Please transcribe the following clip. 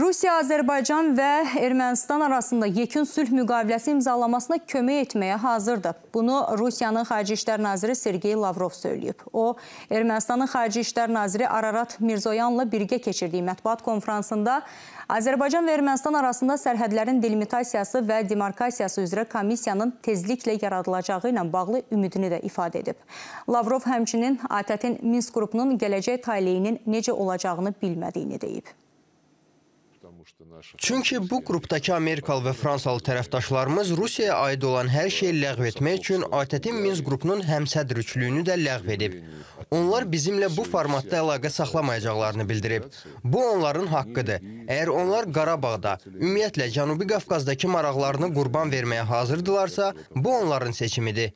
Rusiya, Azərbaycan və Ermənistan arasında yekun sülh müqaviləsi imzalamasına kömək etməyə hazırdır. Bunu Rusiyanın Xarici İşlər Naziri Sergey Lavrov söyləyib. O, Ermənistanın Xarici İşlər Naziri Ararat Mirzoyanla birgə keçirdiyi mətbuat konfransında Azərbaycan və Ermənistan arasında sərhədlərin delimitasiyası və demarkasiyası üzrə komissiyanın tezliklə yaradılacağı ilə bağlı ümidini də ifadə edib. Lavrov həmçinin ATƏT-in Minsk qrupunun gələcək taleyinin necə olacağını bilmədiyini deyib. Çünki bu qrupdakı Amerikalı və Fransalı tərəfdaşlarımız Rusiyaya aid olan hər şeyi ləğv etmək üçün ATƏT-in Minsk qrupunun həmsədr üçlüyünü də ləğv edib. Onlar bizimlə bu formatda əlaqə saxlamayacaqlarını bildirib. Bu onların haqqıdır. Əgər onlar Qarabağda, ümumiyyətlə Cənubi Qafqazdakı maraqlarını qurban verməyə hazırdılarsa, bu onların seçimidir.